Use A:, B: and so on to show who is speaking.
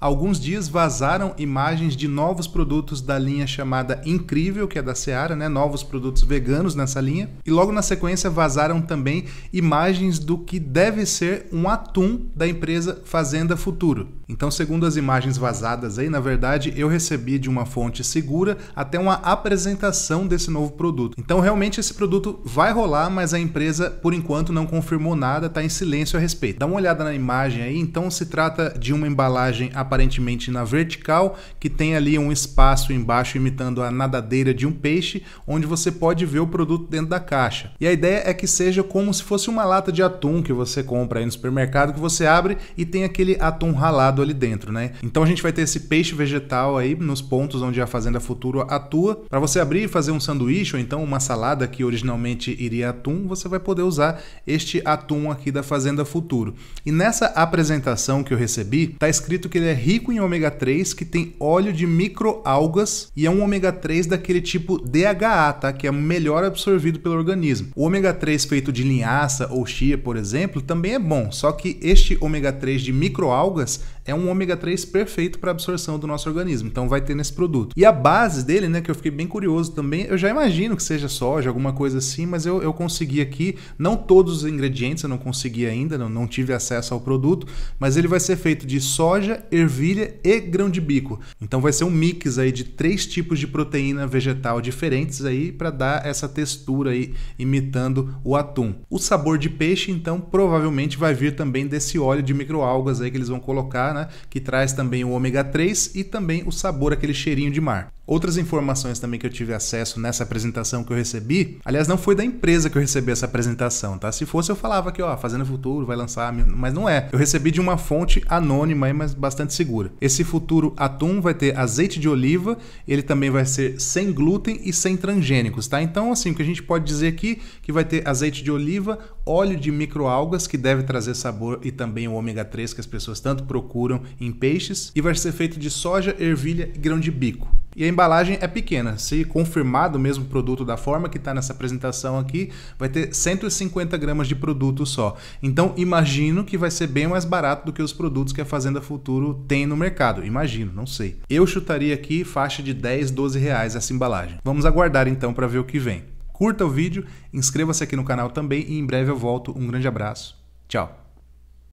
A: alguns dias vazaram imagens de novos produtos da linha chamada Incrível, que é da Seara, né? Novos produtos veganos nessa linha. E logo na sequência vazaram também imagens do que deve ser um atum da empresa Fazenda Futuro. Então, segundo as imagens vazadas aí, na verdade, eu recebi de uma fonte segura até uma apresentação desse novo produto. Então, realmente esse produto vai rolar, mas a empresa por enquanto não confirmou nada, está em silêncio a respeito. Dá uma olhada na imagem aí, então se trata de uma embalagem aparentemente na vertical, que tem ali um espaço embaixo imitando a nadadeira de um peixe, onde você pode ver o produto dentro da caixa. E a ideia é que seja como se fosse uma lata de atum que você compra aí no supermercado, que você abre e tem aquele atum ralado ali dentro, né? Então a gente vai ter esse peixe vegetal aí nos pontos onde a Fazenda Futuro atua. Para você abrir e fazer um sanduíche ou então uma salada que originalmente iria atum, você vai poder usar este atum aqui da Fazenda Futuro. E nessa apresentação que eu recebi, tá escrito que ele é rico em ômega 3 que tem óleo de microalgas e é um ômega 3 daquele tipo DHA, tá? Que é melhor absorvido pelo organismo. O ômega 3 feito de linhaça ou chia, por exemplo, também é bom, só que este ômega 3 de microalgas é um ômega 3 perfeito para absorção do nosso organismo. Então vai ter nesse produto. E a base dele, né, que eu fiquei bem curioso também, eu já imagino que seja soja, alguma coisa assim, mas eu, eu consegui aqui, não todos os ingredientes, eu não consegui ainda, não, não tive acesso ao produto, mas ele vai ser feito de soja, ervilha ervilha e grão de bico. Então vai ser um mix aí de três tipos de proteína vegetal diferentes aí para dar essa textura aí imitando o atum. O sabor de peixe então provavelmente vai vir também desse óleo de microalgas aí que eles vão colocar, né, que traz também o ômega 3 e também o sabor aquele cheirinho de mar. Outras informações também que eu tive acesso nessa apresentação que eu recebi, aliás, não foi da empresa que eu recebi essa apresentação, tá? Se fosse, eu falava que, ó, fazendo Futuro vai lançar, mas não é. Eu recebi de uma fonte anônima, mas bastante segura. Esse futuro atum vai ter azeite de oliva, ele também vai ser sem glúten e sem transgênicos, tá? Então, assim, o que a gente pode dizer aqui que vai ter azeite de oliva, óleo de microalgas, que deve trazer sabor e também o ômega 3 que as pessoas tanto procuram em peixes, e vai ser feito de soja, ervilha e grão de bico. E a embalagem é pequena. Se confirmado o mesmo produto da forma que está nessa apresentação aqui, vai ter 150 gramas de produto só. Então imagino que vai ser bem mais barato do que os produtos que a Fazenda Futuro tem no mercado. Imagino, não sei. Eu chutaria aqui faixa de 10, 12 reais essa embalagem. Vamos aguardar então para ver o que vem. Curta o vídeo, inscreva-se aqui no canal também e em breve eu volto. Um grande abraço. Tchau.